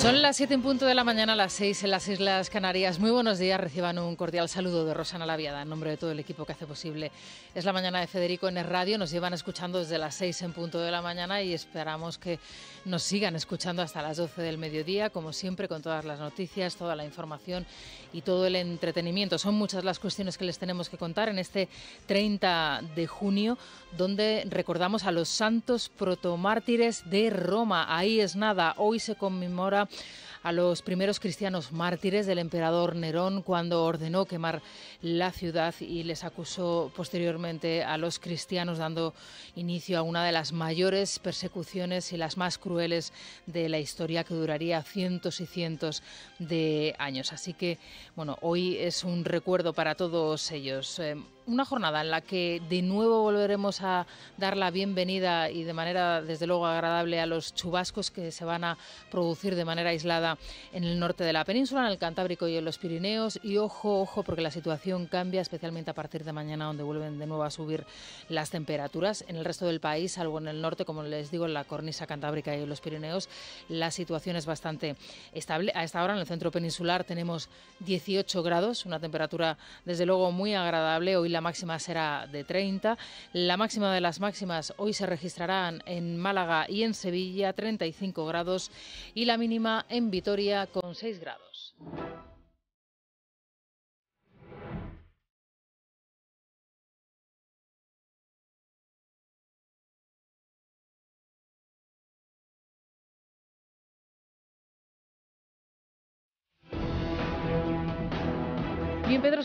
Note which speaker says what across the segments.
Speaker 1: Son las 7 en punto de la mañana, las 6 en las Islas Canarias. Muy buenos días, reciban un cordial saludo de Rosana Laviada, en nombre de todo el equipo que hace posible. Es la mañana de Federico en el radio, nos llevan escuchando desde las 6 en punto de la mañana y esperamos que nos sigan escuchando hasta las 12 del mediodía, como siempre, con todas las noticias, toda la información y todo el entretenimiento. Son muchas las cuestiones que les tenemos que contar en este 30 de junio, donde recordamos a los santos protomártires de Roma. Ahí es nada, hoy se conmemora a los primeros cristianos mártires del emperador Nerón cuando ordenó quemar la ciudad y les acusó posteriormente a los cristianos dando inicio a una de las mayores persecuciones y las más crueles de la historia que duraría cientos y cientos de años. Así que, bueno, hoy es un recuerdo para todos ellos. Em, una jornada en la que de nuevo volveremos a dar la bienvenida y de manera, desde luego, agradable a los chubascos que se van a producir de manera aislada en el norte de la península, en el Cantábrico y en los Pirineos. Y ojo, ojo, porque la situación cambia, especialmente a partir de mañana, donde vuelven de nuevo a subir las temperaturas. En el resto del país, salvo en el norte, como les digo, en la cornisa cantábrica y en los Pirineos, la situación es bastante estable. A esta hora, en el centro peninsular, tenemos 18 grados, una temperatura, desde luego, muy agradable. Hoy la la máxima será de 30. La máxima de las máximas hoy se registrarán en Málaga y en Sevilla, 35 grados, y la mínima en Vitoria con 6 grados.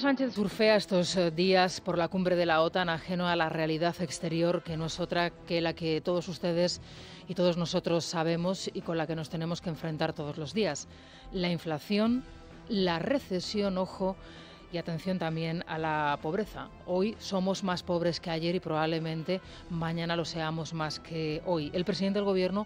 Speaker 1: Sánchez surfea estos eh, días por la cumbre de la OTAN ajeno a la realidad exterior que no es otra que la que todos ustedes y todos nosotros sabemos y con la que nos tenemos que enfrentar todos los días. La inflación, la recesión, ojo, y atención también a la pobreza. Hoy somos más pobres que ayer y probablemente mañana lo seamos más que hoy. El presidente del Gobierno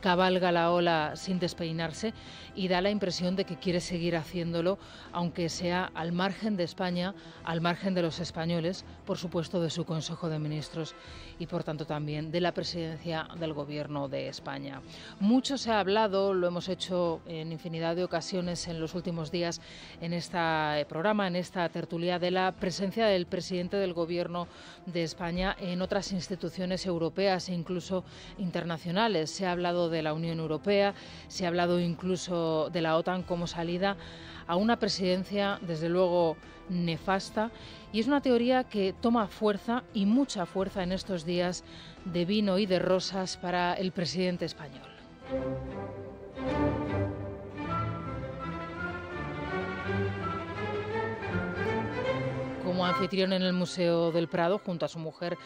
Speaker 1: cabalga la ola sin despeinarse y da la impresión de que quiere seguir haciéndolo, aunque sea al margen de España, al margen de los españoles, por supuesto de su Consejo de Ministros y por tanto también de la presidencia del Gobierno de España. Mucho se ha hablado, lo hemos hecho en infinidad de ocasiones en los últimos días en este programa, en esta tertulia, de la presencia del presidente del Gobierno de España en otras instituciones europeas e incluso internacionales. Se ha hablado de la Unión Europea, se ha hablado incluso de la OTAN como salida a una presidencia, desde luego, nefasta. Y es una teoría que toma fuerza y mucha fuerza en estos días de vino y de rosas para el presidente español. Como anfitrión en el Museo del Prado, junto a su mujer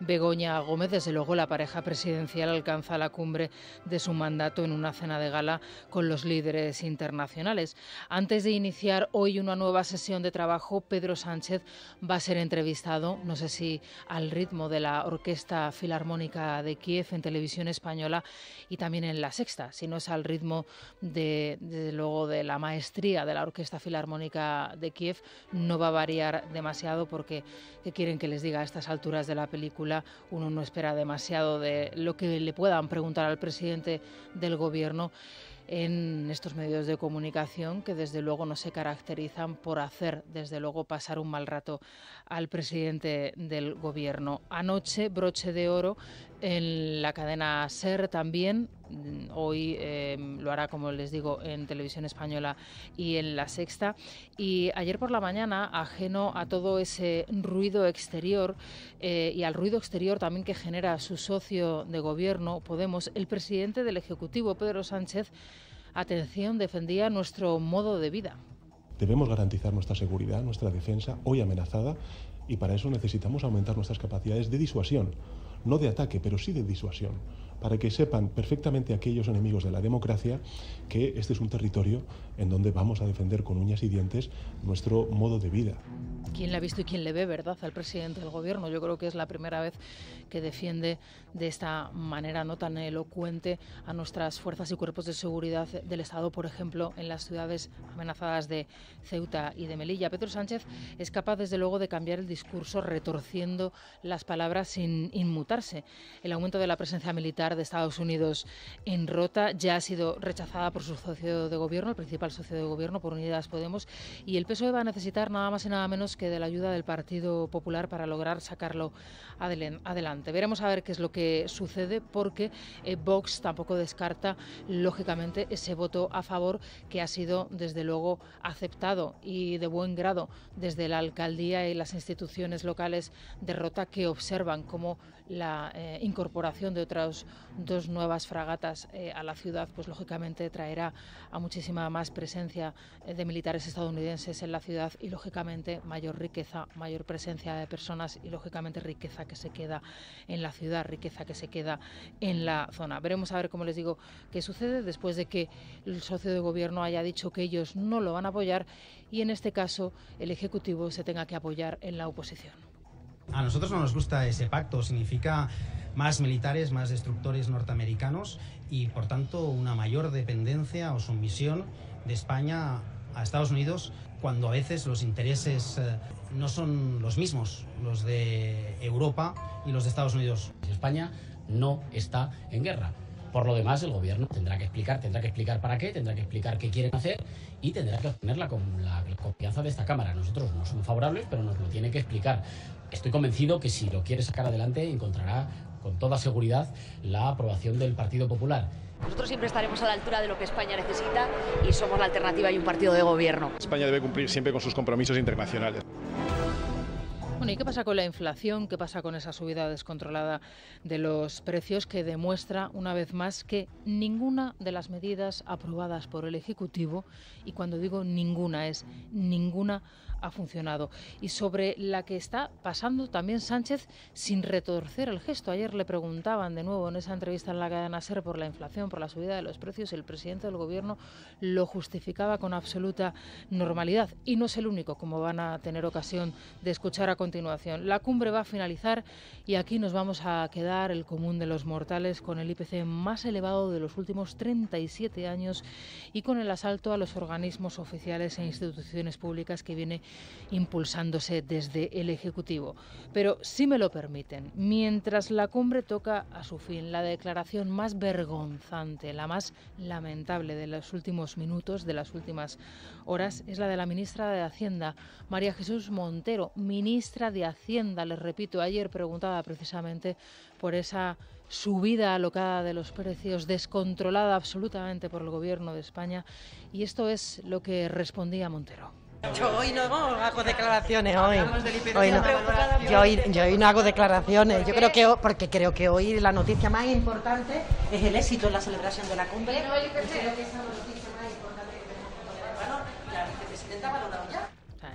Speaker 1: Begoña Gómez. Desde luego, la pareja presidencial alcanza la cumbre de su mandato en una cena de gala con los líderes internacionales. Antes de iniciar hoy una nueva sesión de trabajo, Pedro Sánchez va a ser entrevistado, no sé si al ritmo de la Orquesta Filarmónica de Kiev en televisión española y también en la sexta, si no es al ritmo de, desde luego de la maestría de la Orquesta Filarmónica de Kiev, no va a variar demasiado porque quieren que les diga a estas alturas de la película? uno no espera demasiado de lo que le puedan preguntar al presidente del gobierno en estos medios de comunicación que desde luego no se caracterizan por hacer desde luego pasar un mal rato al presidente del gobierno. Anoche broche de oro en la cadena SER también Mm, hoy em, lo hará, como les digo, en Televisión Española y en La Sexta. Y ayer por la mañana, ajeno a todo ese ruido exterior eh, y al ruido exterior también que genera su socio de gobierno, Podemos, el presidente del Ejecutivo, Pedro Sánchez, atención, defendía nuestro modo de vida.
Speaker 2: Debemos garantizar nuestra seguridad, nuestra defensa, hoy amenazada, y para eso necesitamos aumentar nuestras capacidades de disuasión, no de ataque, pero sí de disuasión para que sepan perfectamente aquellos enemigos de la democracia que este es un territorio en donde vamos a defender con uñas y dientes nuestro modo de vida.
Speaker 1: ¿Quién le ha visto y quién le ve, verdad, al presidente del gobierno? Yo creo que es la primera vez que defiende de esta manera no tan elocuente a nuestras fuerzas y cuerpos de seguridad del Estado, por ejemplo, en las ciudades amenazadas de Ceuta y de Melilla. Pedro Sánchez es capaz, desde luego, de cambiar el discurso retorciendo las palabras sin inmutarse. El aumento de la presencia militar de Estados Unidos en Rota ya ha sido rechazada por su socio de gobierno, el principal el socio de gobierno por Unidas Podemos y el PSOE va a necesitar nada más y nada menos que de la ayuda del Partido Popular para lograr sacarlo adelante. Veremos a ver qué es lo que sucede porque eh, Vox tampoco descarta lógicamente ese voto a favor que ha sido desde luego aceptado y de buen grado desde la alcaldía y las instituciones locales de Rota que observan cómo la eh, incorporación de otras dos nuevas fragatas eh, a la ciudad, pues lógicamente traerá a muchísima más presencia eh, de militares estadounidenses en la ciudad y lógicamente mayor riqueza, mayor presencia de personas y lógicamente riqueza que se queda en la ciudad, riqueza que se queda en la zona. Veremos a ver, cómo les digo, qué sucede después de que el socio de gobierno haya dicho que ellos no lo van a apoyar y en este caso el Ejecutivo se tenga que apoyar en la oposición
Speaker 3: a nosotros no nos gusta ese pacto, significa más militares, más destructores norteamericanos y, por tanto, una mayor dependencia o sumisión de España a Estados Unidos cuando a veces los intereses eh, no son los mismos, los de Europa y los de Estados Unidos. España
Speaker 4: no está en guerra. Por lo demás, el gobierno tendrá que explicar, tendrá que explicar para qué, tendrá que explicar qué quieren hacer y tendrá que obtener la, la confianza de esta Cámara. Nosotros no somos favorables, pero nos lo tiene que explicar. Estoy convencido que si lo quiere sacar adelante encontrará con toda seguridad la aprobación del Partido Popular.
Speaker 1: Nosotros siempre estaremos a la altura de lo que España necesita y somos la alternativa y un
Speaker 5: partido de
Speaker 2: gobierno. España debe cumplir siempre con sus compromisos internacionales.
Speaker 1: Bueno, ¿y qué pasa con la inflación? ¿Qué pasa con esa subida descontrolada de los precios que demuestra una vez más que ninguna de las medidas aprobadas por el Ejecutivo, y cuando digo ninguna es ninguna, ha funcionado y sobre la que está pasando también Sánchez sin retorcer el gesto. Ayer le preguntaban de nuevo en esa entrevista en la cadena SER por la inflación, por la subida de los precios, el presidente del gobierno lo justificaba con absoluta normalidad y no es el único, como van a tener ocasión de escuchar a continuación. La cumbre va a finalizar y aquí nos vamos a quedar el común de los mortales con el IPC más elevado de los últimos 37 años y con el asalto a los organismos oficiales e instituciones públicas que viene impulsándose desde el Ejecutivo. Pero, si me lo permiten, mientras la cumbre toca a su fin, la declaración más vergonzante, la más lamentable de los últimos minutos, de las últimas horas, es la de la ministra de Hacienda, María Jesús Montero, ministra de Hacienda, les repito, ayer preguntada precisamente por esa subida alocada de los precios, descontrolada absolutamente por el Gobierno de España. Y esto es lo que respondía Montero. Yo hoy no hago declaraciones hoy. no. Yo, yo, hoy, hago declaraciones. Yo creo que porque creo que hoy la noticia más importante es el éxito en la celebración de la cumbre. que más importante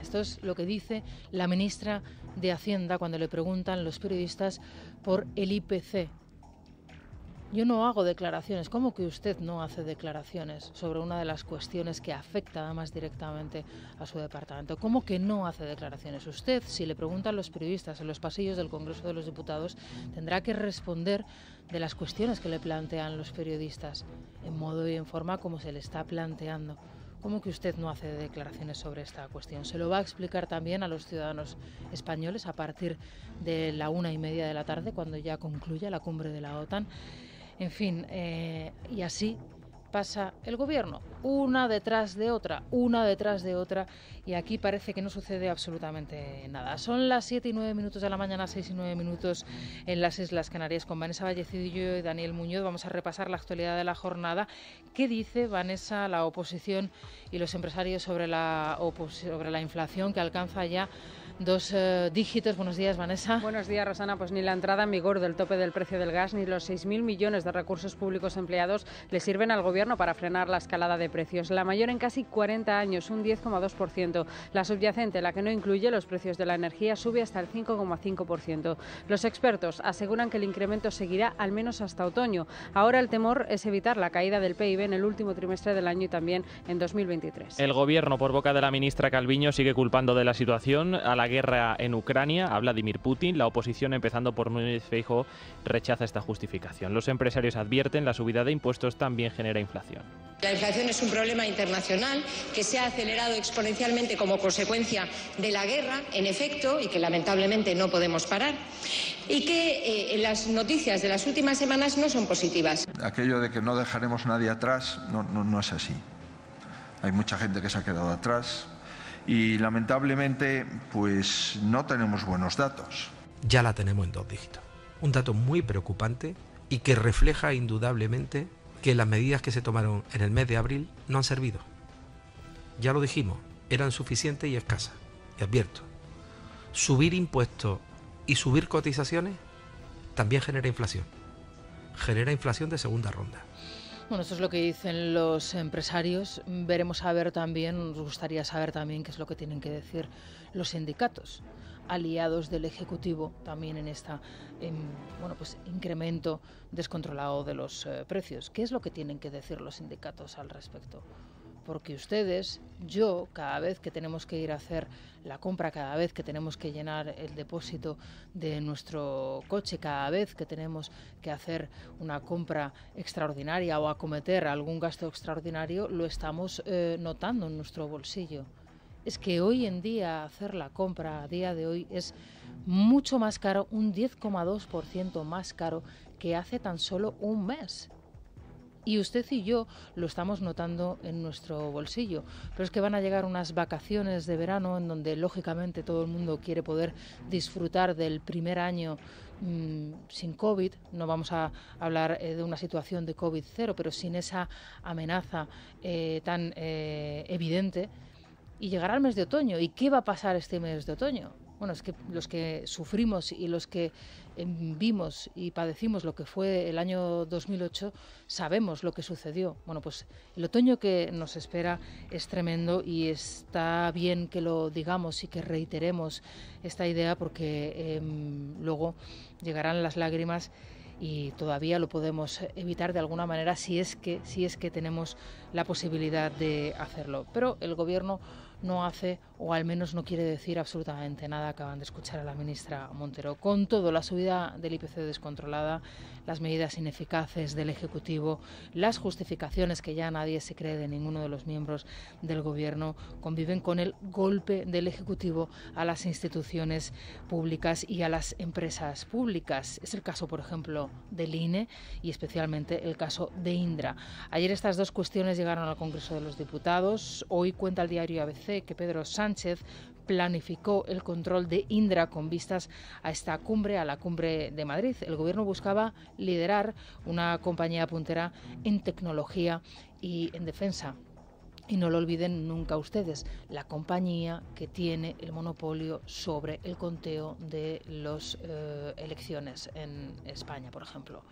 Speaker 1: Esto es lo que dice la ministra de Hacienda cuando le preguntan los periodistas por el IPC, yo no hago declaraciones. ¿Cómo que usted no hace declaraciones sobre una de las cuestiones que afecta más directamente a su departamento? ¿Cómo que no hace declaraciones? Usted, si le preguntan los periodistas en los pasillos del Congreso de los Diputados, tendrá que responder de las cuestiones que le plantean los periodistas, en modo y en forma como se le está planteando. ¿Cómo que usted no hace declaraciones sobre esta cuestión? Se lo va a explicar también a los ciudadanos españoles a partir de la una y media de la tarde, cuando ya concluya la cumbre de la OTAN. En fin, eh, y así pasa el gobierno, una detrás de otra, una detrás de otra, y aquí parece que no sucede absolutamente nada. Son las 7 y 9 minutos de la mañana, 6 y 9 minutos en las Islas Canarias. Con Vanessa Vallecidillo y Daniel Muñoz vamos a repasar la actualidad de la jornada. ¿Qué dice Vanessa, la oposición y los empresarios sobre la, sobre la inflación que alcanza ya dos eh, dígitos. Buenos días, Vanessa. Buenos días, Rosana. Pues ni la entrada en vigor del tope del precio del gas
Speaker 5: ni los 6.000 millones de recursos públicos empleados le sirven al Gobierno para frenar la escalada de precios, la mayor en casi 40 años, un 10,2%. La subyacente, la que no incluye los precios de la energía, sube hasta el 5,5%. Los expertos aseguran que el incremento seguirá al menos hasta otoño. Ahora el temor es evitar la caída del PIB en el último trimestre del año y también en 2023.
Speaker 3: El Gobierno, por boca de la ministra Calviño, sigue culpando de la situación a la la guerra en Ucrania, habla Vladimir Putin. La oposición, empezando por Núñez Feijo, rechaza esta justificación. Los empresarios advierten la subida de impuestos también genera inflación.
Speaker 1: La inflación es un problema
Speaker 5: internacional que se ha acelerado exponencialmente como consecuencia de la guerra, en efecto, y que lamentablemente no podemos parar, y que eh, las noticias de las últimas semanas no son positivas.
Speaker 2: Aquello de que no dejaremos nadie atrás no es así. Hay mucha gente que se ha quedado atrás, y lamentablemente pues no tenemos buenos datos.
Speaker 4: Ya la tenemos en dos dígitos. Un dato muy preocupante y que refleja indudablemente que las medidas que se tomaron en el mes de abril no han servido. Ya lo dijimos, eran suficientes y escasas. Y advierto, subir impuestos y subir cotizaciones también genera inflación. Genera inflación de segunda ronda.
Speaker 1: Bueno, eso es lo que dicen los empresarios. Veremos a ver también, nos gustaría saber también qué es lo que tienen que decir los sindicatos, aliados del Ejecutivo, también en este bueno, pues, incremento descontrolado de los eh, precios. ¿Qué es lo que tienen que decir los sindicatos al respecto? porque ustedes, yo, cada vez que tenemos que ir a hacer la compra, cada vez que tenemos que llenar el depósito de nuestro coche, cada vez que tenemos que hacer una compra extraordinaria o acometer algún gasto extraordinario, lo estamos eh, notando en nuestro bolsillo. Es que hoy en día hacer la compra a día de hoy es mucho más caro, un 10,2% más caro que hace tan solo un mes. Y usted y yo lo estamos notando en nuestro bolsillo. Pero es que van a llegar unas vacaciones de verano en donde lógicamente todo el mundo quiere poder disfrutar del primer año mm, sin COVID. No vamos a hablar eh, de una situación de COVID cero, pero sin esa amenaza eh, tan eh, evidente. Y llegará el mes de otoño. ¿Y qué va a pasar este mes de otoño? bueno, es que los que sufrimos y los que em, vimos y padecimos lo que fue el año 2008, sabemos lo que sucedió. Bueno, pues el otoño que nos espera es tremendo y está bien que lo digamos y que reiteremos esta idea porque em, luego llegarán las lágrimas y todavía lo podemos evitar de alguna manera si es que si es que tenemos la posibilidad de hacerlo. Pero el gobierno no hace o al menos no quiere decir absolutamente nada. Acaban de escuchar a la ministra Montero. Con todo, la subida del IPC descontrolada, las medidas ineficaces del Ejecutivo, las justificaciones que ya nadie se cree de ninguno de los miembros del Gobierno, conviven con el golpe del Ejecutivo a las instituciones públicas y a las empresas públicas. Es el caso, por ejemplo, del INE y especialmente el caso de Indra. Ayer estas dos cuestiones llegaron al Congreso de los Diputados. Hoy cuenta el diario ABC que Pedro Sánchez planificó el control de Indra con vistas a esta cumbre, a la cumbre de Madrid. El gobierno buscaba liderar una compañía puntera en tecnología y en defensa. Y no lo olviden nunca ustedes, la compañía que tiene el monopolio sobre el conteo de las eh, elecciones en España, por ejemplo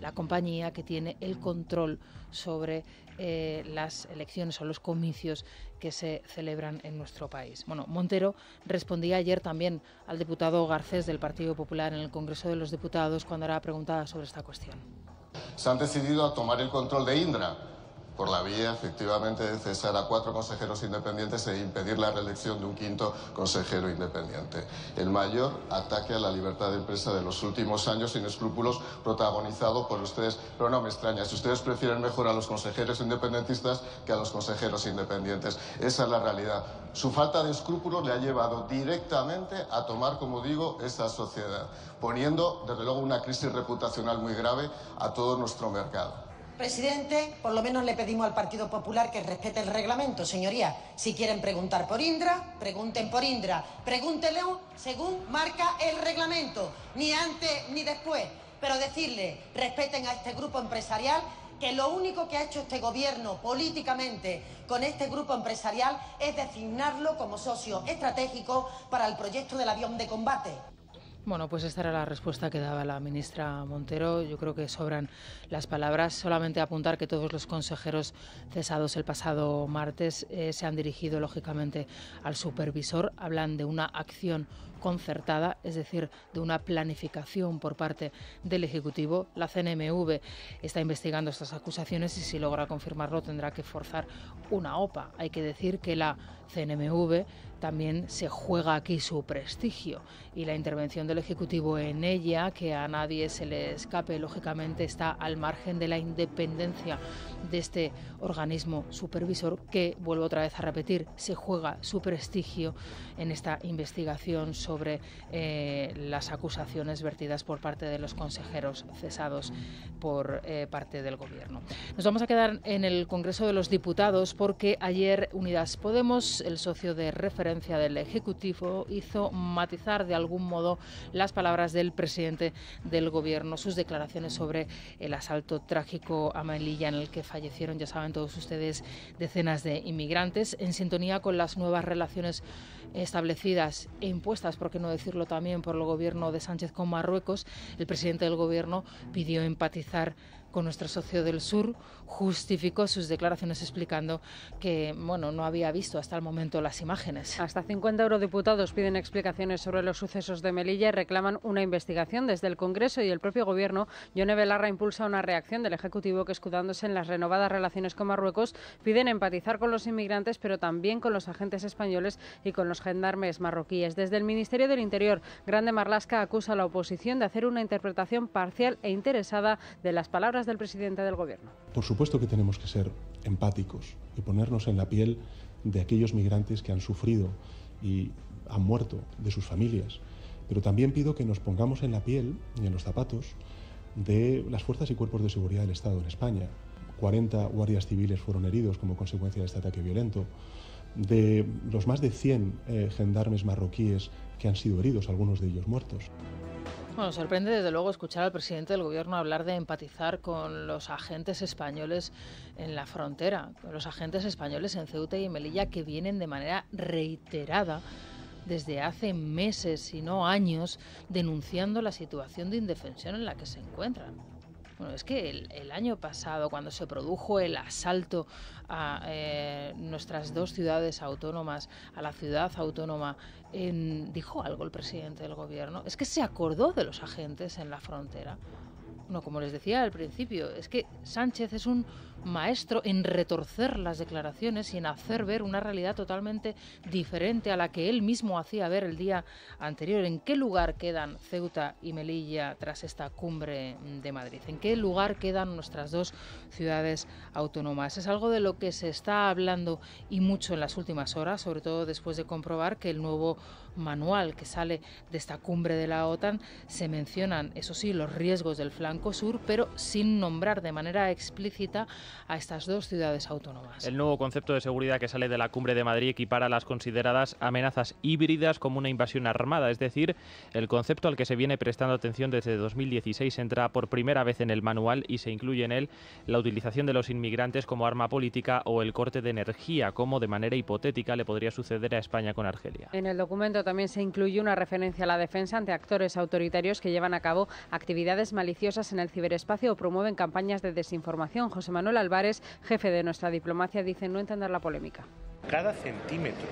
Speaker 1: la compañía que tiene el control sobre eh, las elecciones o los comicios que se celebran en nuestro país. Bueno, Montero respondía ayer también al diputado Garcés del Partido Popular en el Congreso de los Diputados cuando era preguntada sobre esta cuestión.
Speaker 2: Se han decidido a tomar el control de Indra por la vía efectivamente de cesar a cuatro consejeros independientes e impedir la reelección de un quinto consejero independiente. El mayor ataque a la libertad de empresa de los últimos años sin escrúpulos protagonizado por ustedes, pero no me extraña, si ustedes prefieren mejor a los consejeros independentistas que a los consejeros independientes. Esa es la realidad. Su falta de escrúpulos le ha llevado directamente a tomar, como digo, esa sociedad, poniendo desde luego una crisis reputacional muy grave a todo nuestro mercado.
Speaker 1: Presidente, por lo menos le pedimos al Partido Popular que respete el reglamento, señoría. Si quieren preguntar por Indra, pregunten por Indra. Pregúntenle según marca el reglamento, ni antes ni después. Pero decirle, respeten a este grupo empresarial que lo único que ha hecho este gobierno políticamente con este grupo empresarial es designarlo como socio estratégico para el proyecto del avión de combate. Bueno, pues esta era la respuesta que daba la ministra Montero. Yo creo que sobran las palabras. Solamente apuntar que todos los consejeros cesados el pasado martes eh, se han dirigido, lógicamente, al supervisor. Hablan de una acción concertada, es decir, de una planificación por parte del Ejecutivo. La CNMV está investigando estas acusaciones y si logra confirmarlo tendrá que forzar una OPA. Hay que decir que la CNMV, también se juega aquí su prestigio y la intervención del Ejecutivo en ella, que a nadie se le escape, lógicamente está al margen de la independencia de este organismo supervisor que, vuelvo otra vez a repetir, se juega su prestigio en esta investigación sobre eh, las acusaciones vertidas por parte de los consejeros cesados por eh, parte del Gobierno. Nos vamos a quedar en el Congreso de los Diputados porque ayer Unidas Podemos el socio de referencia del Ejecutivo, hizo matizar de algún modo las palabras del presidente del Gobierno, sus declaraciones sobre el asalto trágico a Melilla en el que fallecieron, ya saben todos ustedes, decenas de inmigrantes, en sintonía con las nuevas relaciones establecidas e impuestas, por qué no decirlo también, por el gobierno de Sánchez con Marruecos, el presidente del gobierno pidió empatizar con nuestro socio del sur, justificó sus declaraciones explicando que bueno, no había visto hasta el momento las imágenes. Hasta 50 eurodiputados piden explicaciones
Speaker 5: sobre los sucesos de Melilla y reclaman una investigación desde el Congreso y el propio Gobierno. Yone Belarra impulsa una reacción del Ejecutivo que, escudándose en las renovadas relaciones con Marruecos, piden empatizar con los inmigrantes, pero también con los agentes españoles y con los los gendarmes marroquíes. Desde el Ministerio del Interior, Grande Marlasca acusa a la oposición de hacer una interpretación parcial e interesada de las palabras del presidente del Gobierno.
Speaker 2: Por supuesto que tenemos que ser empáticos y ponernos en la piel de aquellos migrantes que han sufrido y han muerto, de sus familias. Pero también pido que nos pongamos en la piel y en los zapatos de las fuerzas y cuerpos de seguridad del Estado en España. 40 guardias civiles fueron heridos como consecuencia de este ataque violento de los más de 100 eh, gendarmes marroquíes que han sido heridos, algunos de ellos muertos.
Speaker 1: Bueno, sorprende desde luego escuchar al presidente del gobierno hablar de empatizar con los agentes españoles en la frontera, con los agentes españoles en Ceuta y Melilla que vienen de manera reiterada desde hace meses, si no años, denunciando la situación de indefensión en la que se encuentran. Bueno, es que el, año pasado, cuando se produjo el asalto a eh, nuestras dos ciudades autónomas, a la ciudad autónoma, dijo algo el presidente del gobierno. Es que se acordó de los agentes en la frontera. No, como les decía al principio, es que Sánchez es un maestro en retorcer las declaraciones y en hacer ver una realidad totalmente diferente a la que él mismo hacía ver el día anterior. ¿En qué lugar quedan Ceuta y Melilla tras esta cumbre de Madrid? ¿En qué lugar quedan nuestras dos ciudades autónomas? Es algo de lo que se está hablando y mucho en las últimas horas, sobre todo después de comprobar que el nuevo manual que sale de esta cumbre de la OTAN se mencionan, eso sí, los riesgos del flanco sur, pero sin nombrar de manera explícita a estas dos ciudades autónomas.
Speaker 3: El nuevo concepto de seguridad que sale de la cumbre de Madrid equipara las consideradas amenazas híbridas como una invasión armada, es decir, el concepto al que se viene prestando atención desde 2016 entra por primera vez en el manual y se incluye en él la utilización de los inmigrantes como arma política o el corte de energía, como de manera hipotética le podría suceder a España con Argelia.
Speaker 5: En el documento también se incluye una referencia a la defensa ante actores autoritarios que llevan a cabo actividades maliciosas en el ciberespacio o promueven campañas de desinformación. José Manuel Álvarez, jefe de nuestra diplomacia, dice no entender la polémica.
Speaker 2: Cada centímetro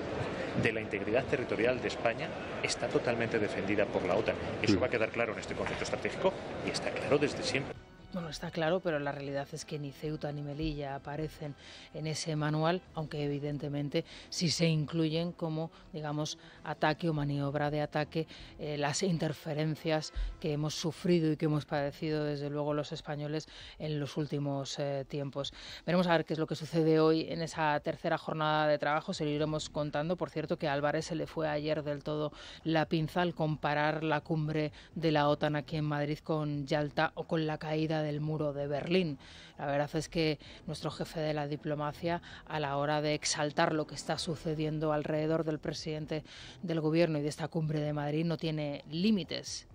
Speaker 2: de la integridad territorial de España está totalmente defendida por la OTAN. Eso va a quedar claro en este concepto estratégico y está claro desde siempre.
Speaker 1: Bueno, está claro, pero la realidad es que ni Ceuta ni Melilla aparecen en ese manual, aunque evidentemente sí se incluyen como, digamos, ataque o maniobra de ataque eh, las interferencias que hemos sufrido y que hemos padecido desde luego los españoles en los últimos eh, tiempos. Veremos a ver qué es lo que sucede hoy en esa tercera jornada de trabajo, se lo iremos contando. Por cierto, que a Álvarez se le fue ayer del todo la pinza al comparar la cumbre de la OTAN aquí en Madrid con Yalta o con la caída del muro de Berlín. La verdad es que nuestro jefe de la diplomacia, a la hora de exaltar lo que está sucediendo alrededor del presidente del gobierno y de esta cumbre de Madrid, no tiene límites.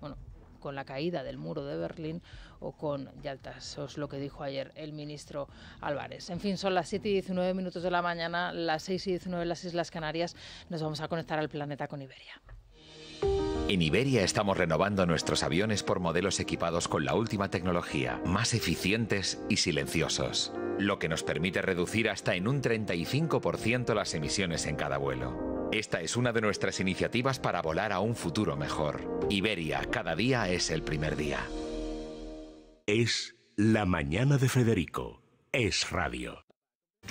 Speaker 1: con la caída del muro de Berlín o con Yalta. Eso es lo que dijo ayer el ministro Álvarez. En fin, son las 7 y 19 minutos de la mañana, las 6 y 19 en las Islas Canarias. Nos vamos a conectar al planeta con Iberia.
Speaker 2: En Iberia estamos renovando nuestros aviones por modelos equipados con la última tecnología, más eficientes y silenciosos, lo que nos permite reducir hasta en un 35% las emisiones en cada vuelo. Esta es una de nuestras iniciativas para volar a un futuro mejor. Iberia, cada día es el primer día. Es la mañana de Federico. Es radio.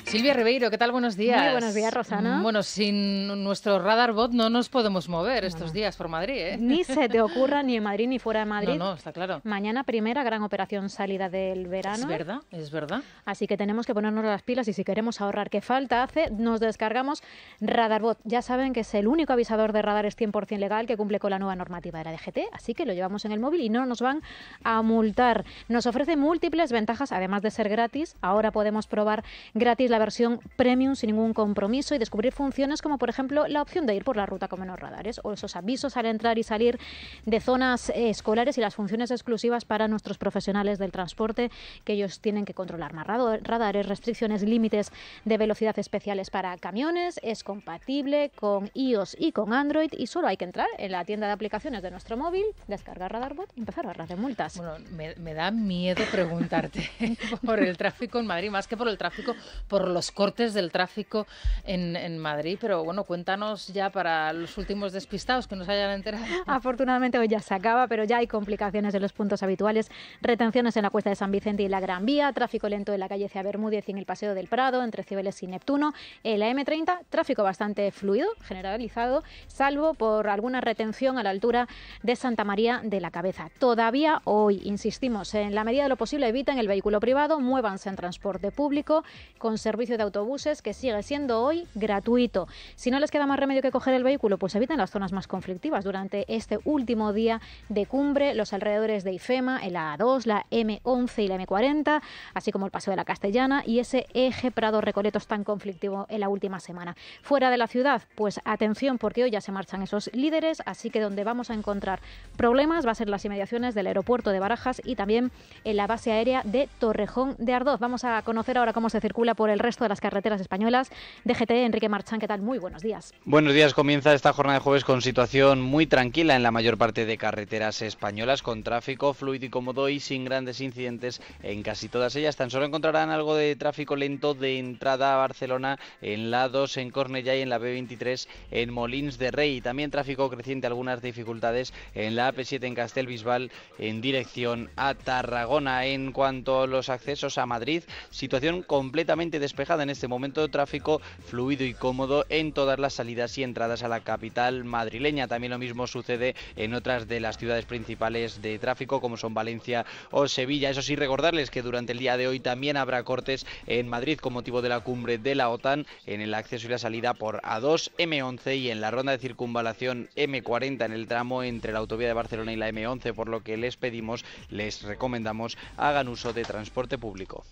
Speaker 1: Silvia Ribeiro, ¿qué tal? Buenos días. Muy buenos días, Rosana. Mm, bueno, sin nuestro radar bot no nos podemos mover estos días por
Speaker 6: Madrid, ¿eh? Ni se te ocurra ni en Madrid ni fuera de Madrid. No, no, está claro. Mañana primera gran operación salida del verano. Es verdad, es verdad. Así que tenemos que ponernos las pilas y si queremos ahorrar que falta hace, nos descargamos Radarbot. Ya saben que es el único avisador de radares 100% legal que cumple con la nueva normativa de la DGT, así que lo llevamos en el móvil y no nos van a multar. Nos ofrece múltiples ventajas, además de ser gratis. Ahora podemos probar gratis la versión premium sin ningún compromiso y descubrir funciones como por ejemplo la opción de ir por la ruta con menos radares o esos avisos al entrar y salir de zonas eh, escolares y las funciones exclusivas para nuestros profesionales del transporte que ellos tienen que controlar más radares, restricciones, límites de velocidad especiales para camiones, es compatible con iOS y con Android y solo hay que entrar en la tienda de aplicaciones de nuestro móvil, descargar Radarbot y empezar a ahorrar de multas. Bueno, me da miedo preguntarte
Speaker 1: por el tráfico en Madrid, más que por el tráfico, por los cortes del tráfico en, Madrid. Pero bueno, cuéntanos ya para los últimos despistados que nos hayan
Speaker 6: enterado. Afortunadamente hoy ya se acaba, pero ya hay complicaciones en los puntos habituales. Retenciones en la Cuesta de San Vicente y la Gran Vía, tráfico lento en la calle de Bermúdez y en el Paseo del Prado, entre Cibeles y Neptuno. En la M30, tráfico bastante fluido, generalizado, salvo por alguna retención a la altura de Santa María de la Cabeza. Todavía hoy, insistimos, en la medida de lo posible eviten el vehículo privado, muévanse en transporte público, con servicio de autobuses que sigue siendo hoy gratuito. Si no les queda más remedio que coger el vehículo, pues eviten las zonas más conflictivas. Durante este último día de cumbre, los alrededores de IFEMA, el A2, la M11 y la M40, así como el Paseo de la Castellana y ese eje Prado Recoletos tan conflictivo en la última semana. Fuera de la ciudad, pues atención porque hoy ya se marchan esos líderes, así que donde vamos a encontrar problemas va a ser las inmediaciones del aeropuerto de Barajas y también en la base aérea de Torrejón de Ardoz. Vamos a conocer ahora cómo se circula por el resto de las carreteras españolas. DGT, Enrique Marchán, ¿qué tal? Muy buenos días.
Speaker 3: Buenos días, comienza esta jornada de jueves con situación muy tranquila en la mayor parte de carreteras españolas, con tráfico fluido y cómodo y sin grandes incidentes en casi todas ellas. Tan solo encontrarán algo de tráfico lento de entrada a Barcelona en la 2 en Cornellá y en la B23 en Molins de Rey. también tráfico creciente, algunas dificultades en la AP7 en Castelbisbal en dirección a Tarragona. En cuanto a los accesos a Madrid, situación completamente despejada en este momento de tráfico fluido y cómodo en todas las salidas y entradas a la capital madrileña. También lo mismo sucede en otras de las ciudades principales de tráfico como son Valencia o Sevilla. Eso sí, recordarles que durante el día de hoy también habrá cortes en Madrid con motivo de la cumbre de la OTAN en el acceso y la salida por A2, M11 y en la ronda de circunvalación M40 en el tramo entre la autovía de Barcelona y la M11, por lo que les pedimos, les recomendamos, hagan uso de transporte público.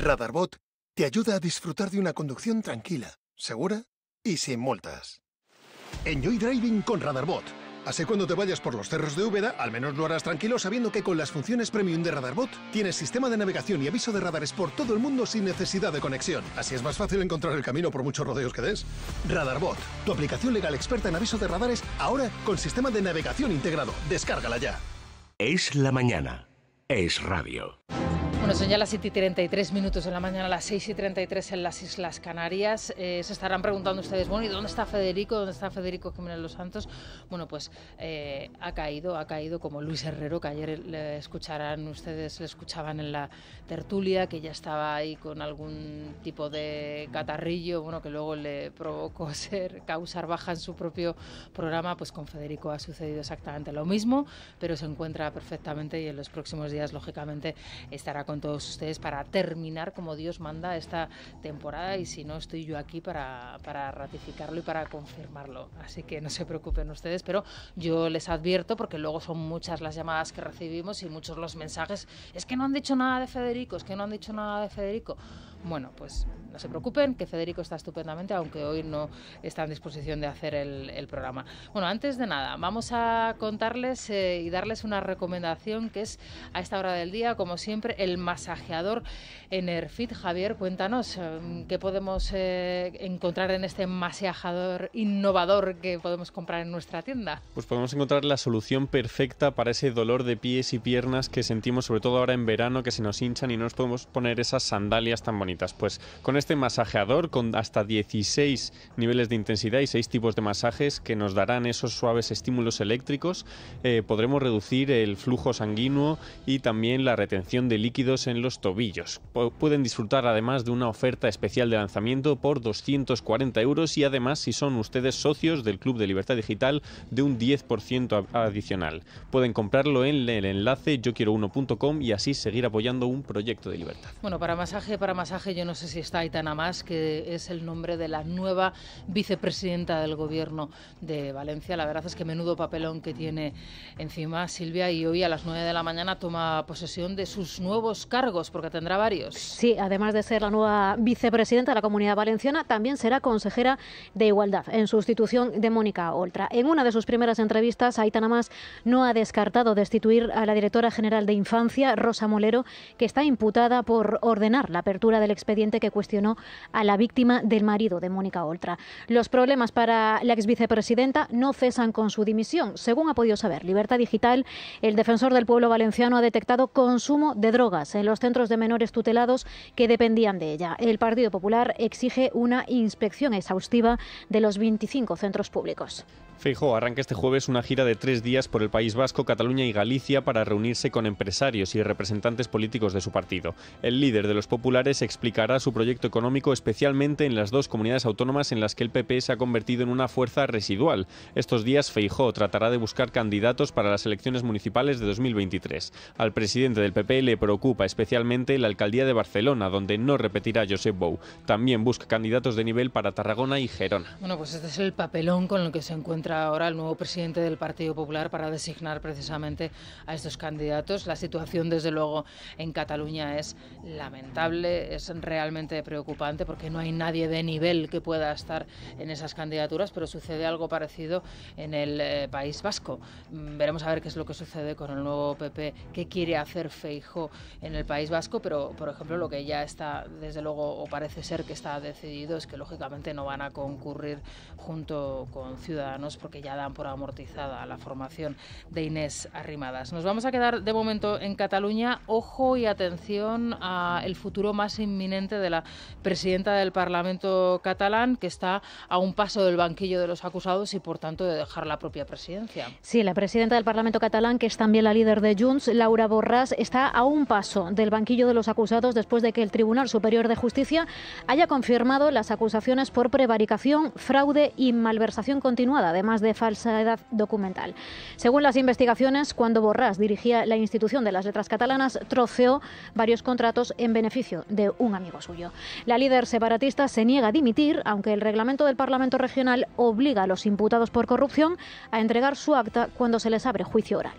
Speaker 3: Radarbot te ayuda
Speaker 2: a disfrutar de una conducción tranquila, segura y sin multas. Enjoy Driving con Radarbot. Así cuando te vayas por los cerros de Úbeda, al menos lo harás tranquilo sabiendo que con las funciones premium de Radarbot tienes sistema de navegación y aviso de radares por todo el mundo sin necesidad de conexión. Así es más fácil encontrar el camino por muchos rodeos que des. Radarbot, tu aplicación legal experta en aviso de radares, ahora con sistema de navegación integrado. Descárgala ya. Es la mañana.
Speaker 1: Es radio. Bueno, son ya las 7 y 33 minutos de la mañana, las 6 y 33 en las Islas Canarias. Eh, se estarán preguntando ustedes, bueno, ¿y dónde está Federico? ¿Dónde está Federico Jiménez Los Santos? Bueno, pues eh, ha caído, ha caído como Luis Herrero, que ayer le escucharán ustedes, le escuchaban en la tertulia, que ya estaba ahí con algún tipo de catarrillo, bueno, que luego le provocó ser, causar baja en su propio programa. Pues con Federico ha sucedido exactamente lo mismo, pero se encuentra perfectamente y en los próximos días, lógicamente, estará con todos ustedes para terminar como Dios manda esta temporada y si no estoy yo aquí para, para ratificarlo y para confirmarlo. Así que no se preocupen ustedes, pero yo les advierto porque luego son muchas las llamadas que recibimos y muchos los mensajes. Es que no han dicho nada de Federico, es que no han dicho nada de Federico. Bueno, pues no se preocupen, que Federico está estupendamente, aunque hoy no está en disposición de hacer el, programa. Bueno, antes de nada, vamos a contarles eh, y darles una recomendación que es a esta hora del día, como siempre, el masajeador Enerfit. Javier, cuéntanos eh, qué podemos eh, encontrar en este masajeador innovador que podemos comprar en nuestra tienda.
Speaker 7: Pues podemos encontrar la solución perfecta para ese dolor de pies y piernas que sentimos, sobre todo ahora en verano, que se nos hinchan y no nos podemos poner esas sandalias tan bonitas pues con este masajeador, con hasta 16 niveles de intensidad y 6 tipos de masajes que nos darán esos suaves estímulos eléctricos, eh, podremos reducir el flujo sanguíneo y también la retención de líquidos en los tobillos. pueden disfrutar además de una oferta especial de lanzamiento por 240 euros y además, si son ustedes socios del Club de Libertad Digital, de un 10% adicional. Pueden comprarlo en el enlace yo quiero y así seguir apoyando un proyecto de libertad.
Speaker 1: Bueno, para masaje, para masaje yo no sé si está Aitana Más, que es el nombre de la nueva vicepresidenta del gobierno de Valencia. La verdad es que menudo papelón que tiene encima Silvia y hoy a las nueve de la mañana toma posesión de sus nuevos cargos, porque tendrá varios.
Speaker 6: Sí, además de ser la nueva vicepresidenta de la Comunidad Valenciana, también será consejera de Igualdad, en sustitución de Mónica Oltra. En una de sus primeras entrevistas, Aitana Más no ha descartado destituir a la directora general de Infancia, Rosa Molero, que está imputada por ordenar la apertura del expediente que cuestionó a la víctima del marido de Mónica Oltra. Los problemas para la ex vicepresidenta no cesan con su dimisión. Según ha podido saber Libertad Digital, el defensor del pueblo valenciano ha detectado consumo de drogas en los centros de menores tutelados que dependían de ella. El Partido Popular exige una inspección exhaustiva de los 25 centros públicos.
Speaker 7: Feijóo arranca este jueves una gira de tres días por el País Vasco, Cataluña y Galicia para reunirse con empresarios y representantes políticos de su partido. El líder de los populares explicará su proyecto económico especialmente en las dos comunidades autónomas en las que el PP se ha convertido en una fuerza residual. Estos días Feijóo tratará de buscar candidatos para las elecciones municipales de 2023. Al presidente del PP le preocupa especialmente la alcaldía de Barcelona, donde no repetirá Josep Bou. También busca candidatos de nivel para Tarragona y Gerona.
Speaker 1: Bueno, pues este es el papelón con lo que se encuentra ahora el nuevo presidente del Partido Popular para designar precisamente a estos candidatos. La situación, desde luego, en Cataluña es lamentable, es realmente preocupante porque no hay nadie de nivel que pueda estar en esas candidaturas, pero sucede algo parecido en el eh, País Vasco. Mm, veremos a ver qué es lo que sucede con el nuevo PP, qué quiere hacer Feijo en el País Vasco, pero, por ejemplo, lo que ya está, desde luego, o parece ser que está decidido es que, lógicamente, no van a concurrir junto con Ciudadanos porque ya dan por amortizada la formación de Inés Arrimadas. Nos vamos a quedar de momento en Cataluña. Ojo y atención al futuro más inminente de la presidenta del Parlamento catalán, que está a un paso del banquillo de los acusados y, por tanto, de dejar la propia presidencia.
Speaker 6: Sí, la presidenta del Parlamento catalán, que es también la líder de Junts, Laura Borrás, está a un paso del banquillo de los acusados después de que el Tribunal Superior de Justicia haya confirmado las acusaciones por prevaricación, fraude y malversación continuada. Además, más de falsedad documental. Según las investigaciones, cuando Borrás dirigía la institución de las letras catalanas, troceó varios contratos en beneficio de un amigo suyo. La líder separatista se niega a dimitir, aunque el reglamento del Parlamento Regional obliga a los imputados por corrupción a entregar su acta cuando se les abre juicio oral.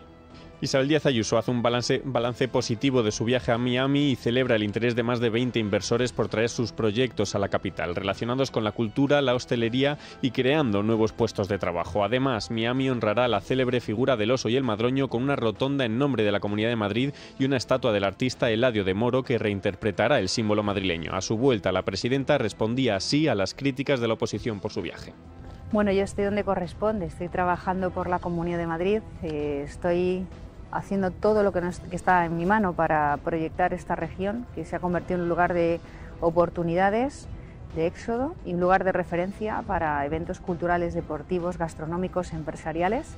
Speaker 7: Isabel Díaz Ayuso hace un balance, positivo de su viaje a Miami y celebra el interés de más de 20 inversores por traer sus proyectos a la capital, relacionados con la cultura, la hostelería y creando nuevos puestos de trabajo. Además, Miami honrará a la célebre figura del oso y el madroño con una rotonda en nombre de la Comunidad de Madrid y una estatua del artista Eladio de Moro que reinterpretará el símbolo madrileño. A su vuelta, la presidenta respondía así a las críticas de la oposición por su viaje.
Speaker 1: Bueno, yo estoy donde corresponde, estoy trabajando por la Comunidad de Madrid, eh, estoy haciendo todo lo que, está en mi mano para proyectar esta región, que se ha convertido en un lugar de oportunidades, de éxodo y un lugar de referencia para eventos culturales, deportivos, gastronómicos,
Speaker 6: empresariales.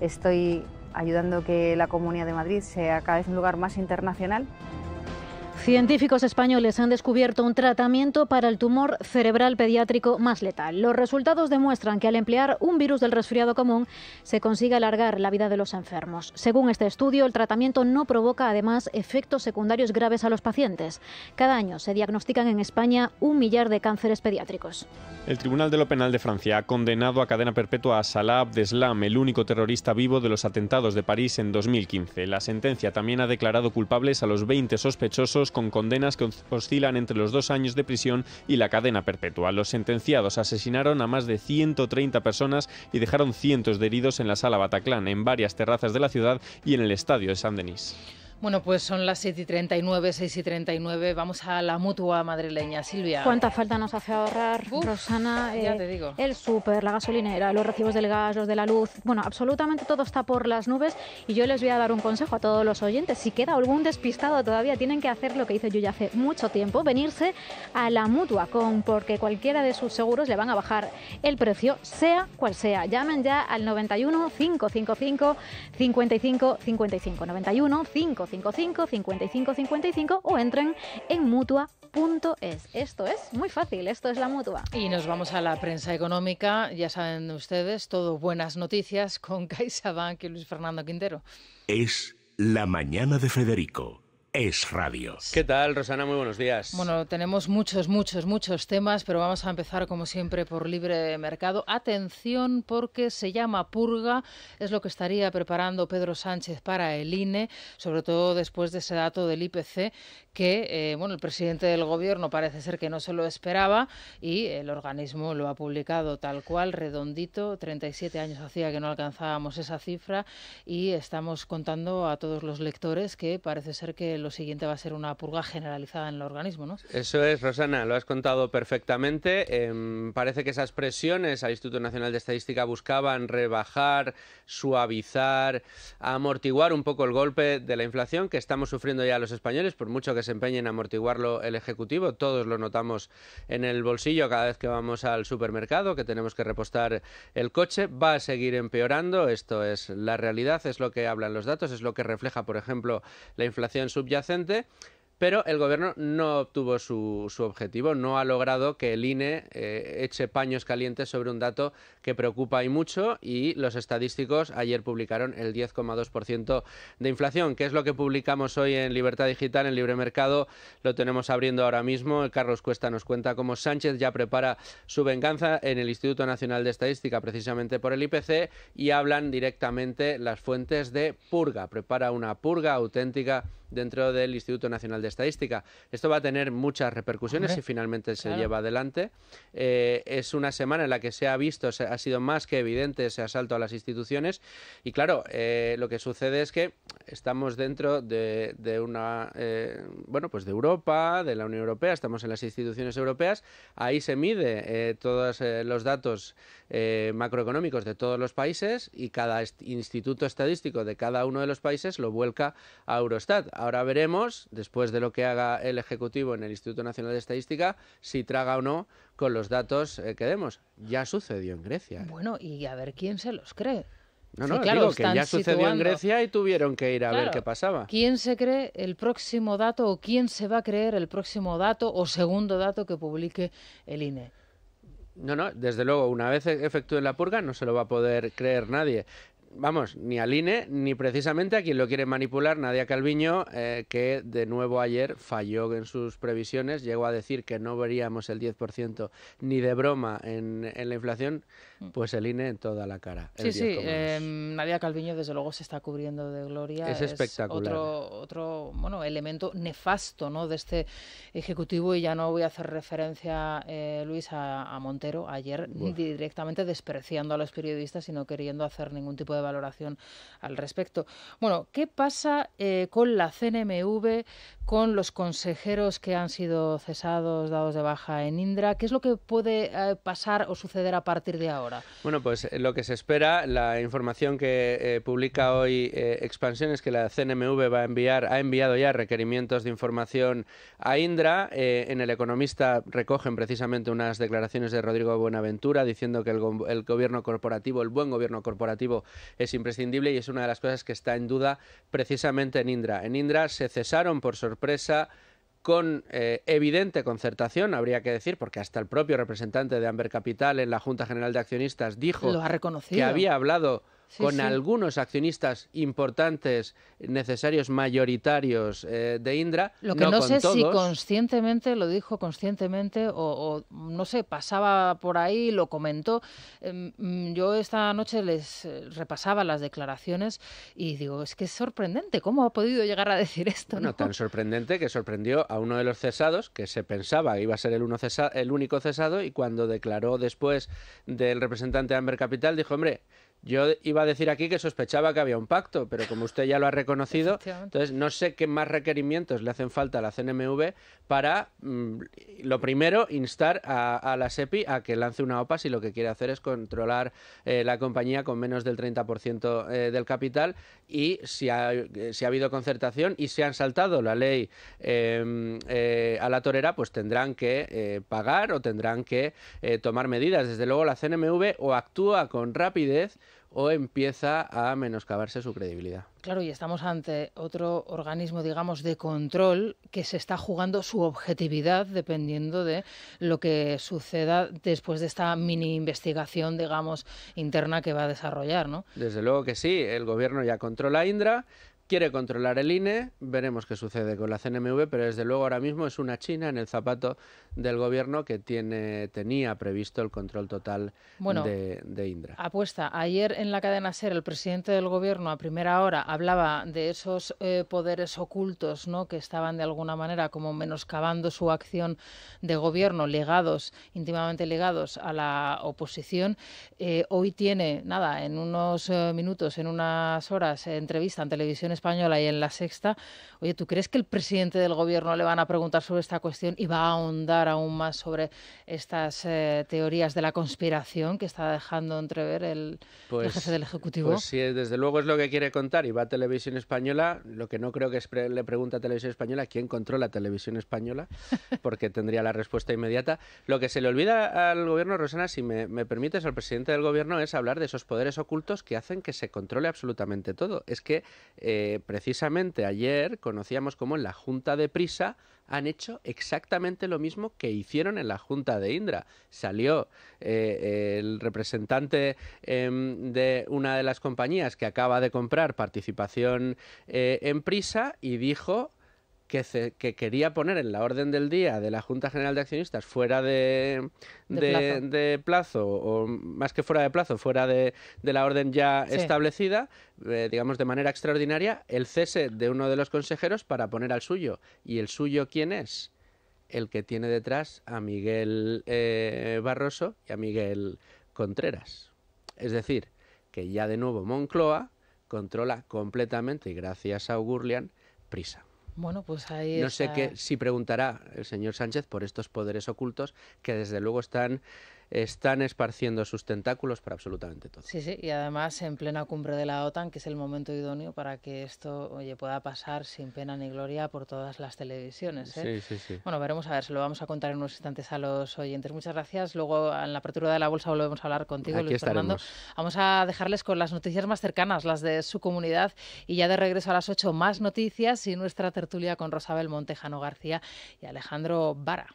Speaker 6: Estoy ayudando que la Comunidad de Madrid sea cada vez un lugar más internacional. Científicos españoles han descubierto un tratamiento para el tumor cerebral pediátrico más letal. Los resultados demuestran que al emplear un virus del resfriado común se consigue alargar la vida de los enfermos. Según este estudio, el tratamiento no provoca además efectos secundarios graves a los pacientes. Cada año se diagnostican en España un millar de cánceres pediátricos.
Speaker 7: El Tribunal de lo Penal de Francia ha condenado a cadena perpetua a Salah Abdeslam, el único terrorista vivo de los atentados de París en 2015. La sentencia también ha declarado culpables a los 20 sospechosos con condenas que oscilan entre los dos años de prisión y la cadena perpetua. Los sentenciados asesinaron a más de 130 personas y dejaron cientos de heridos en la sala Bataclán, en varias terrazas de la ciudad y en el estadio de San Denis.
Speaker 1: Bueno, pues son las 7 y 39, 6 y 39. Vamos a la mutua madrileña, Silvia. ¿Cuánta
Speaker 6: falta nos hace ahorrar, Rosana? Ya eh, te digo. El súper, la gasolinera, los recibos del gas, los de la luz. Bueno, absolutamente todo está por las nubes. Y yo les voy a dar un consejo a todos los oyentes. Si queda algún despistado todavía, tienen que hacer lo que hice yo ya hace mucho tiempo: venirse a la mutua, con, porque cualquiera de sus seguros le van a bajar el precio, sea cual sea. Llamen ya al 91 555 55 55. 91 55. 55 55 55 o entren en mutua.es. Esto es muy fácil, esto es la mutua.
Speaker 1: Y nos vamos a la prensa económica. Ya saben ustedes, todo buenas noticias con CaixaBank y Luis Fernando Quintero.
Speaker 4: Es la mañana de Federico es Radio. ¿Qué tal, Rosana? Muy buenos días. Bueno,
Speaker 1: tenemos muchos, muchos, muchos temas, pero vamos a empezar, como siempre, por libre mercado. Atención, porque se llama purga, es lo que estaría preparando Pedro Sánchez para el INE, sobre todo después de ese dato del IPC, que, eh, bueno, el presidente del gobierno parece ser que no se lo esperaba y el organismo lo ha publicado tal cual, redondito. 37 años hacía que no alcanzábamos esa cifra y estamos contando a todos los lectores que parece ser que el lo siguiente va a ser una purga generalizada en el organismo, ¿no?
Speaker 4: Eso es, Rosana, lo has contado perfectamente. Em, parece que esas presiones al Instituto Nacional de Estadística buscaban rebajar, suavizar, amortiguar un poco el golpe de la inflación que estamos sufriendo ya los españoles, por mucho que se empeñen en amortiguarlo el Ejecutivo. Todos lo notamos en el bolsillo cada vez que vamos al supermercado, que tenemos que repostar el coche. Va a seguir empeorando, esto es la realidad, es lo que hablan los datos, es lo que refleja, por ejemplo, la inflación sub Yacente. pero el gobierno no obtuvo su, objetivo, no ha logrado que el INE eh, eche paños calientes sobre un dato que preocupa y mucho y los estadísticos ayer publicaron el 10,2% de inflación, que es lo que publicamos hoy en Libertad Digital, en Libre Mercado, lo tenemos abriendo ahora mismo. Carlos Cuesta nos cuenta cómo Sánchez ya prepara su venganza en el Instituto Nacional de Estadística, precisamente por el IPC, y hablan directamente las fuentes de purga, prepara una purga auténtica dentro del Instituto Nacional de Estadística. Esto va a tener muchas repercusiones si finalmente se lleva adelante. Eh, es una semana en la que se ha visto, se, ha sido más que evidente ese asalto a las instituciones y claro, eh, lo que sucede es que estamos dentro de, una, eh, bueno, pues de Europa, de la Unión Europea, estamos en las instituciones europeas, ahí se mide todos los datos macroeconómicos de todos los países y cada instituto estadístico de cada uno de los países lo vuelca a Eurostat ahora veremos, después de lo que haga el Ejecutivo en el Instituto Nacional de Estadística, si traga o no con los datos eh, que demos. Ya sucedió en Grecia. ¿eh?
Speaker 1: Bueno, y a ver quién se los cree.
Speaker 4: No, no, claro, que ya sucedió en Grecia y tuvieron que ir a ver qué pasaba.
Speaker 1: ¿Quién se cree el próximo dato o quién se va a creer el próximo dato o segundo dato que publique el INE?
Speaker 4: No, no, desde luego, una vez e-, efectúe la purga no se lo va a poder creer nadie vamos, ni al INE, ni precisamente a quien lo quiere manipular, Nadia Calviño, eh, que de nuevo ayer falló en sus previsiones, llegó a decir que no veríamos el 10% ni de broma en la inflación. Mm. pues el INE en toda la cara. Sí, sí, Nadia
Speaker 1: em, Calviño desde luego se está cubriendo de gloria. Es, espectacular. Otro, otro bueno, elemento nefasto ¿no? de este Ejecutivo y ya no voy a hacer referencia, eh, Luis, a, Montero ayer directamente despreciando a los periodistas y no queriendo hacer ningún tipo de valoración al respecto. Bueno, ¿qué pasa eh, con la CNMV, con los consejeros que han sido cesados, dados de baja en Indra? ¿Qué es lo que puede eh, pasar o suceder a partir de ahora?
Speaker 4: Bueno, pues eh, lo que se espera, la información que eh, publica hoy eh, Expansión es que la CNMV va a enviar, ha enviado ya requerimientos de información a Indra. en El Economista recogen precisamente unas declaraciones de Rodrigo Buenaventura diciendo que el gobierno corporativo, el buen gobierno corporativo es imprescindible y es una de las cosas que está en duda precisamente en Indra. En Indra se cesaron por sorpresa con eh, evidente concertación, habría que decir, porque hasta el propio representante de Amber Capital en la Junta General de Accionistas dijo que había hablado con algunos accionistas importantes, necesarios, mayoritarios eh, de Indra. Lo que no, sé si
Speaker 1: conscientemente lo dijo conscientemente o, no sé, pasaba por ahí, lo comentó. Em, mm, yo esta noche les eh, repasaba las declaraciones y digo, es que es sorprendente, ¿cómo ha podido llegar a decir
Speaker 4: esto? ¿no? tan sorprendente que sorprendió a uno de los cesados, que se pensaba iba a ser el, uno el único cesado, y cuando declaró después del representante de Amber Capital, dijo, hombre, yo iba a decir aquí que sospechaba que había un pacto, pero como usted ya lo ha reconocido, entonces no sé qué más requerimientos le hacen falta a la CNMV para, mm, lo primero, instar a, la SEPI a que lance una OPA si lo que quiere hacer es controlar eh, la compañía con menos del 30% eh, del capital y si ha, eh, habido concertación y se han saltado la ley em, a la torera, pues tendrán que pagar o tendrán que tomar medidas. Desde luego la CNMV o actúa con rapidez, o empieza a menoscabarse su credibilidad.
Speaker 1: Claro, y estamos ante otro organismo, digamos, de control que se está jugando su objetividad dependiendo de lo que suceda después de esta mini investigación, digamos, interna que va a desarrollar, ¿no?
Speaker 4: Desde luego que sí. El gobierno ya controla a Indra, Quiere controlar el INE, veremos qué sucede con la CNMV, pero desde luego ahora mismo es una China en el zapato del gobierno que tiene, tenía previsto el control total de, Indra.
Speaker 1: Apuesta. Ayer en la cadena SER el presidente del gobierno a primera hora hablaba de esos eh, poderes ocultos ¿no? que estaban de alguna manera como menoscabando su acción de gobierno, legados, íntimamente ligados a la oposición. Eh, hoy tiene, nada, en unos eh, minutos, en unas horas, entrevista en televisión Española y en La Sexta. Oye, ¿tú crees que el presidente del gobierno le van a preguntar sobre esta cuestión y va a ahondar aún más sobre estas eh, teorías de la conspiración que está dejando entrever el, pues, jefe del Ejecutivo? Pues sí,
Speaker 4: desde luego es lo que quiere contar y va a Televisión Española. Lo que no creo que le pregunte a Televisión Española quién controla Televisión Española, porque tendría la respuesta inmediata. Lo que se le olvida al gobierno, Rosana, si me, permites, al presidente del gobierno es hablar de esos poderes ocultos que hacen que se controle absolutamente todo. Es que eh, precisamente ayer conocíamos cómo en la Junta de Prisa han hecho exactamente lo mismo que hicieron en la Junta de Indra. Salió eh, el representante em, de una de las compañías que acaba de comprar participación eh, en Prisa y dijo que, quería poner en la orden del día de la Junta General de Accionistas fuera de, plazo. o más que fuera de plazo, fuera de, la orden ya establecida, eh, digamos de manera extraordinaria, el cese de uno de los consejeros para poner al suyo. ¿Y el suyo quién es? El que tiene detrás a Miguel eh, Barroso y a Miguel Contreras. Es decir, que ya de nuevo Moncloa controla completamente, y gracias a Ogurlian, Prisa.
Speaker 1: Bueno, pues ahí No sé qué,
Speaker 4: si preguntará el señor Sánchez por estos poderes ocultos que desde luego están están esparciendo sus tentáculos para absolutamente todo.
Speaker 1: Sí, sí, y además en plena cumbre de la OTAN, que es el momento idóneo para que esto oye, pueda pasar sin pena ni gloria por todas las televisiones. ¿eh? Sí, sí, sí. Bueno, veremos a ver, se lo vamos a contar en unos instantes a los oyentes. Muchas gracias. Luego en la apertura de la bolsa volvemos a hablar contigo, Luis Fernando. Vamos a dejarles con las noticias más cercanas, las de su comunidad, y ya de regreso a las 8 más noticias y nuestra tertulia con Rosabel Montejano García y Alejandro Vara.